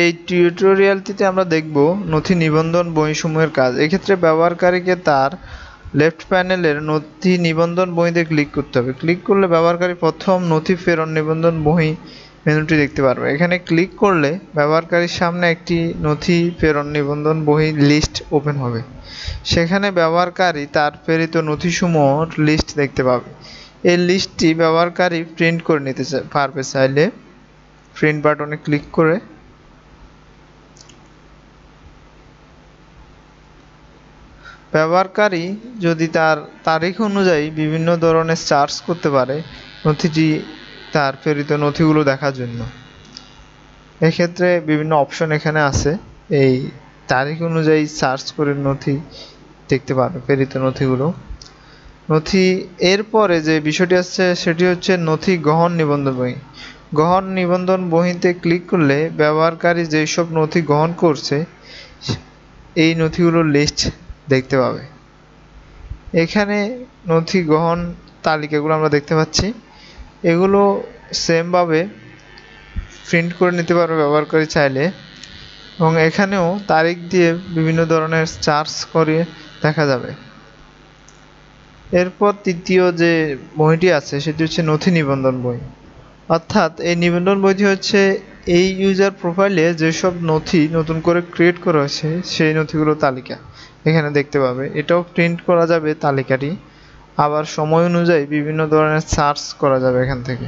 এই টিউটোরিয়ালটিতে আমরা দেখব নথি নিবন্ধন বইসমূহের কাজ এক্ষেত্রে ব্যবহারকারীকে তার লেফট প্যানেলের নথি নিবন্ধন বইতে ক্লিক করতে হবে ক্লিক করলে ব্যবহারকারী প্রথম নথি ফেরন নিবন্ধন বই মেনুটি দেখতে পারবে এখানে ক্লিক করলে ব্যবহারকারীর সামনে একটি নথি প্রেরণ নিবন্ধন বই লিস্ট ওপেন হবে সেখানে ব্যবহারকারী তার প্রেরিত নথিসমূহর লিস্ট দেখতে পাবে এই লিস্টটি ব্যবহারকারী প্রিন্ট করে নিতে পারবে চাইলে প্রিন্ট বাটনে ক্লিক করে ব্যবহারকারী যদি তার তারিখ অনুযায়ী বিভিন্ন ধরনের সার্চ করতে পারে নথিটি তার প্রেরিত নথিগুলো দেখার জন্য এক্ষেত্রে বিভিন্ন অপশন এখানে আছে এই তারিখ অনুযায়ী সার্চ করে নথি দেখতে পাবে প্রেরিত নথিগুলো নথি এরপরে যে বিষয়টি আছে সেটি হচ্ছে নথি গ্রহণ নিবন্ধন বই গ্রহণ নিবন্ধন বহিতে ক্লিক করলে ব্যবহারকারী যেসব নথি গ্রহণ করছে এই নথিগুলোর লিস্ট দেখতে পাবে এখানে নথি গ্রহণ তালিকাগুলো আমরা দেখতে পাচ্ছি এগুলো সেমভাবে প্রিন্ট করে নিতে পারবে ব্যবহার করে চাইলে এবং এখানেও তারিখ দিয়ে বিভিন্ন ধরনের চার্জ করে দেখা যাবে এরপর তৃতীয় যে বইটি আছে সেটি হচ্ছে নথি নিবন্ধন বই অর্থাৎ এই নিবন্ধন বইটি হচ্ছে এই ইউজার প্রোফাইলে যেসব নথি নতুন করে ক্রিয়েট করা হয়েছে সেই নথিগুলো তালিকা এখানে দেখতে পাবে এটাও প্রিন্ট করা যাবে তালিকাটি আবার সময় অনুযায়ী বিভিন্ন ধরনের সার্চ করা যাবে এখান থেকে